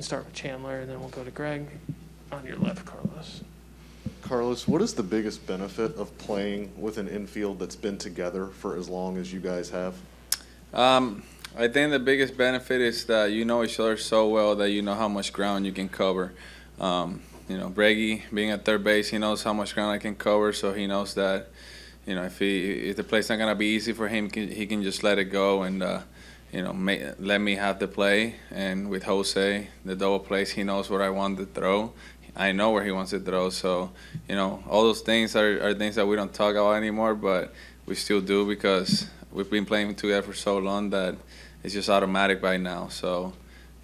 can start with Chandler, and then we'll go to Greg. On your left, Carlos. Carlos, what is the biggest benefit of playing with an infield that's been together for as long as you guys have? Um, I think the biggest benefit is that you know each other so well that you know how much ground you can cover. Um, you know, Breggy being at third base, he knows how much ground I can cover, so he knows that, you know, if he if the play's not gonna be easy for him, he can just let it go and. Uh, you know, may, let me have the play. And with Jose, the double plays, he knows where I want to throw. I know where he wants to throw. So, you know, all those things are, are things that we don't talk about anymore, but we still do because we've been playing together for so long that it's just automatic by now. So,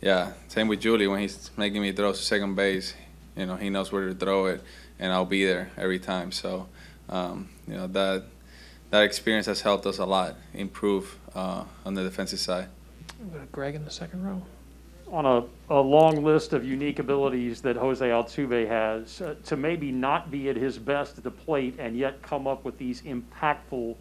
yeah, same with Julie. When he's making me throw to second base, you know, he knows where to throw it, and I'll be there every time. So, um, you know, that that experience has helped us a lot improve uh, on the defensive side. Greg in the second row. On a, a long list of unique abilities that Jose Altuve has, uh, to maybe not be at his best at the plate and yet come up with these impactful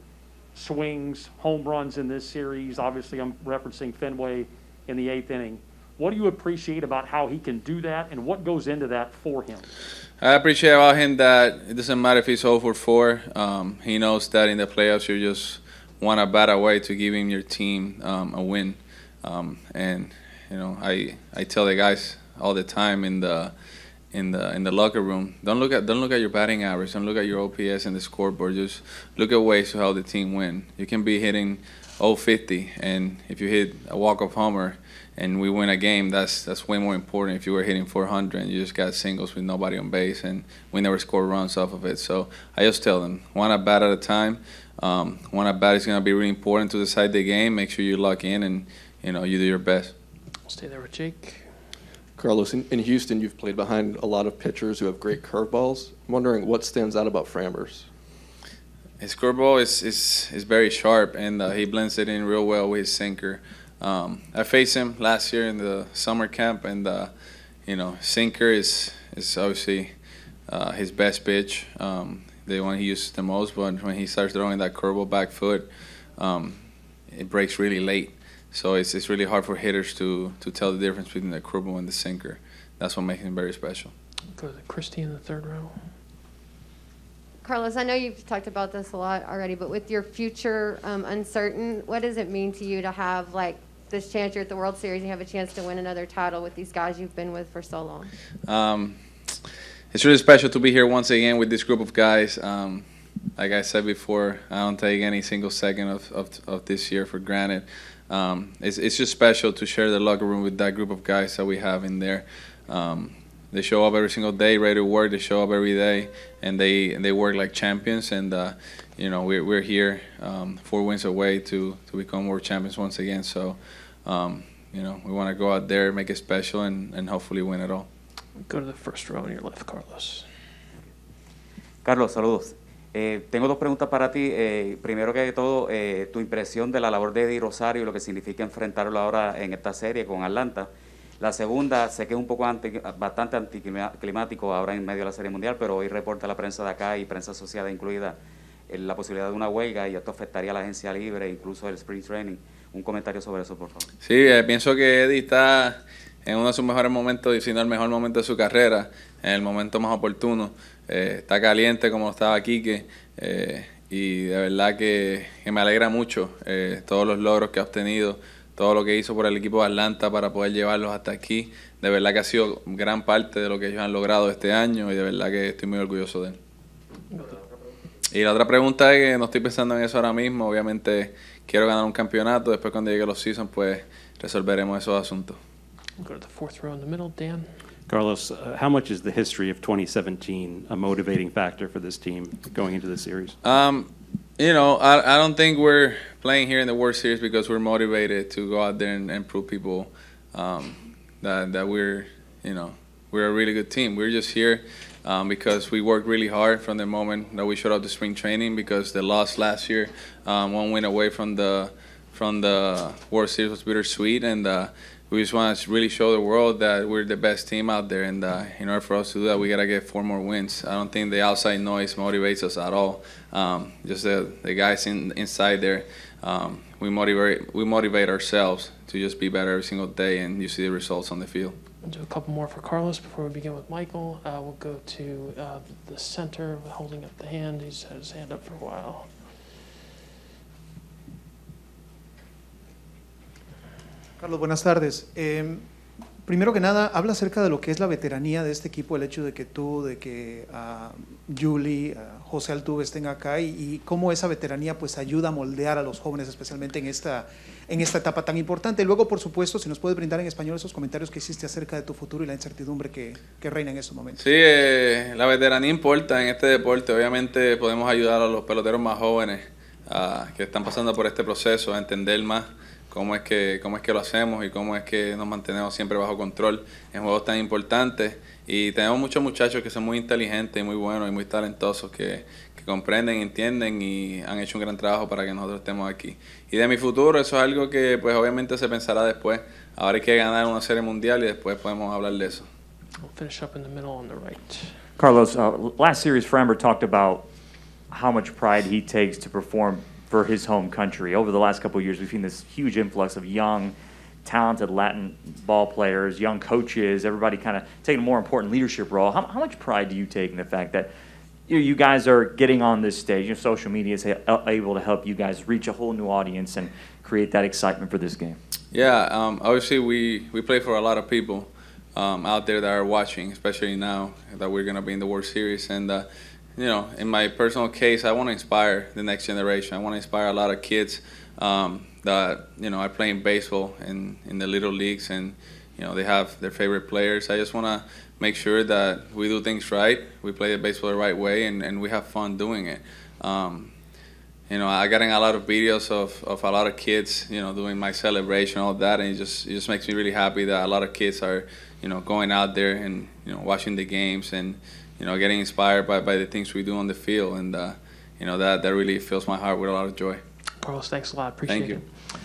swings, home runs in this series. Obviously, I'm referencing Fenway in the eighth inning. What do you appreciate about how he can do that, and what goes into that for him? I appreciate about him that it doesn't matter if he's 0 for 4. Um, he knows that in the playoffs you just want a better way to him your team um, a win. Um, and you know, I I tell the guys all the time in the in the in the locker room, don't look at don't look at your batting average, don't look at your OPS and the scoreboard. Just look at ways to help the team win. You can be hitting 050. And if you hit a walk-off homer and we win a game, that's that's way more important. If you were hitting 400 and you just got singles with nobody on base, and we never scored runs off of it. So I just tell them one at bat at a time. Um, one at bat is going to be really important to decide the game. Make sure you lock in and you know you do your best. stay there with Jake. Carlos, in, in Houston, you've played behind a lot of pitchers who have great curveballs. I'm wondering what stands out about Framber's his curveball is, is, is very sharp, and uh, he blends it in real well with his sinker. Um, I faced him last year in the summer camp, and uh, you know, sinker is is obviously uh, his best pitch, um, the one he uses the most. But when he starts throwing that curveball back foot, um, it breaks really late, so it's it's really hard for hitters to to tell the difference between the curveball and the sinker. That's what makes him very special. Go to Christie in the third row. Carlos, I know you've talked about this a lot already, but with your future um, uncertain, what does it mean to you to have like this chance? You're at the World Series, and you have a chance to win another title with these guys you've been with for so long. Um, it's really special to be here once again with this group of guys. Um, like I said before, I don't take any single second of, of, of this year for granted. Um, it's, it's just special to share the locker room with that group of guys that we have in there. Um, they show up every single day, ready to work. They show up every day, and they and they work like champions. And uh, you know we're we're here um, four wins away to to become world champions once again. So um, you know we want to go out there, make it special, and and hopefully win it all. Go to the first row in your left, Carlos. Carlos, saludos. Eh, tengo dos preguntas para ti. Eh, primero que todo, eh, tu impresión de la labor de Eddie Rosario y lo que significa enfrentarlo ahora en esta serie con Atlanta. La segunda que que un poco bastante anticlimático ahora en medio de la Serie Mundial, pero hoy reporta la prensa de acá y prensa asociada incluida eh, la posibilidad de una huelga y esto afectaría a la agencia libre, incluso el sprint training. Un comentario sobre eso, por favor. Sí, eh, pienso que Eddie está en uno de sus mejores momentos, y si no el mejor momento de su carrera, en el momento más oportuno. Eh, está caliente como estaba Quique y de verdad que me alegra mucho todos los logros que ha obtenido todo lo que hizo por el equipo de Atlanta para poder llevarlos hasta aquí. De verdad que ha sido gran parte de lo que ellos han logrado este año y de verdad que estoy muy orgulloso de él. Y la otra pregunta es que no estoy pensando en eso ahora mismo. Obviamente quiero ganar un campeonato. Después cuando llegue los season, pues resolveremos esos asuntos. Carlos, uh, how much is the history of 2017 a motivating factor for this team going into the series? Um, you know, I, I don't think we're playing here in the World Series because we're motivated to go out there and, and prove people um, that that we're you know we're a really good team. We're just here um, because we worked really hard from the moment that we showed up to spring training because the loss last year, um, one win away from the from the World Series was bittersweet and. Uh, we just want to really show the world that we're the best team out there. And uh, in order for us to do that, we got to get four more wins. I don't think the outside noise motivates us at all. Um, just the, the guys in, inside there, um, we motivate we motivate ourselves to just be better every single day, and you see the results on the field. I'll do a couple more for Carlos before we begin with Michael. Uh, we'll go to uh, the center, holding up the hand. He's had his hand up for a while. Carlos, buenas tardes. Eh, primero que nada, habla acerca de lo que es la veteranía de este equipo, el hecho de que tú, de que uh, Julie, uh, José Altuve estén acá y, cómo esa veteranía pues ayuda a moldear a los jóvenes, especialmente en esta, en esta etapa tan importante. Luego, por supuesto, si nos puedes brindar en español esos comentarios que hiciste acerca de tu futuro y la incertidumbre que, reina en estos momentos. Sí, eh, la veteranía importa en este deporte. Obviamente podemos ayudar a los peloteros más jóvenes ah, que están pasando por este proceso a entender más cómo es que, cómo es que lo hacemos y cómo es que nos mantenemos siempre bajo control en juegos tan importantes. Y tenemos muchos muchachos que son muy inteligentes y muy buenos y muy talentosos que, que comprenden, entienden y han hecho un gran trabajo para que nosotros estemos aquí. Y de mi futuro, eso es algo que pues obviamente se pensará después. Ahora hay que ganar una serie mundial y después podemos hablar de eso. Carlos, uh, last series, Framber talked about how much pride he takes to perform for his home country. Over the last couple years, we've seen this huge influx of young, talented Latin ball players, young coaches, everybody kind of taking a more important leadership role. How, how much pride do you take in the fact that you, know, you guys are getting on this stage? Your know, social media is able to help you guys reach a whole new audience and create that excitement for this game. Yeah, um, obviously we, we play for a lot of people um, out there that are watching, especially now that we're going to be in the World Series. And uh, you know, in my personal case, I want to inspire the next generation. I want to inspire a lot of kids um, that you know are playing baseball in in the little leagues, and you know they have their favorite players. I just want to make sure that we do things right, we play the baseball the right way, and, and we have fun doing it. Um, you know, I getting a lot of videos of, of a lot of kids, you know, doing my celebration, all that, and it just it just makes me really happy that a lot of kids are, you know, going out there and you know watching the games and you know, getting inspired by, by the things we do on the field. And, uh, you know, that, that really fills my heart with a lot of joy. Carlos, thanks a lot. Appreciate Thank you. it.